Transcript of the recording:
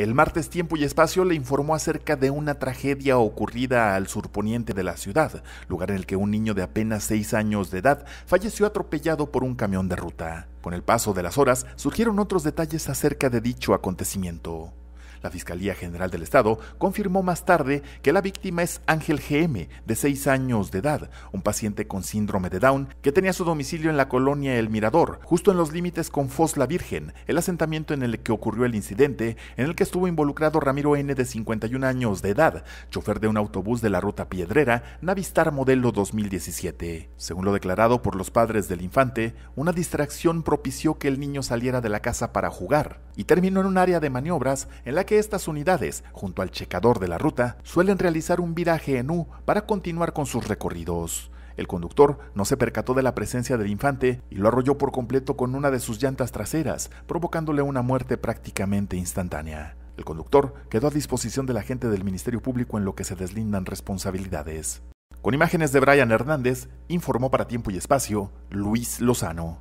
El martes Tiempo y Espacio le informó acerca de una tragedia ocurrida al surponiente de la ciudad, lugar en el que un niño de apenas 6 años de edad falleció atropellado por un camión de ruta. Con el paso de las horas surgieron otros detalles acerca de dicho acontecimiento. La Fiscalía General del Estado confirmó más tarde que la víctima es Ángel GM, de 6 años de edad, un paciente con síndrome de Down que tenía su domicilio en la colonia El Mirador, justo en los límites con Fos la Virgen, el asentamiento en el que ocurrió el incidente, en el que estuvo involucrado Ramiro N, de 51 años de edad, chofer de un autobús de la ruta Piedrera, Navistar modelo 2017. Según lo declarado por los padres del infante, una distracción propició que el niño saliera de la casa para jugar y terminó en un área de maniobras en la que estas unidades, junto al checador de la ruta, suelen realizar un viraje en U para continuar con sus recorridos. El conductor no se percató de la presencia del infante y lo arrolló por completo con una de sus llantas traseras, provocándole una muerte prácticamente instantánea. El conductor quedó a disposición de la gente del Ministerio Público en lo que se deslindan responsabilidades. Con imágenes de Brian Hernández, informó para Tiempo y Espacio Luis Lozano.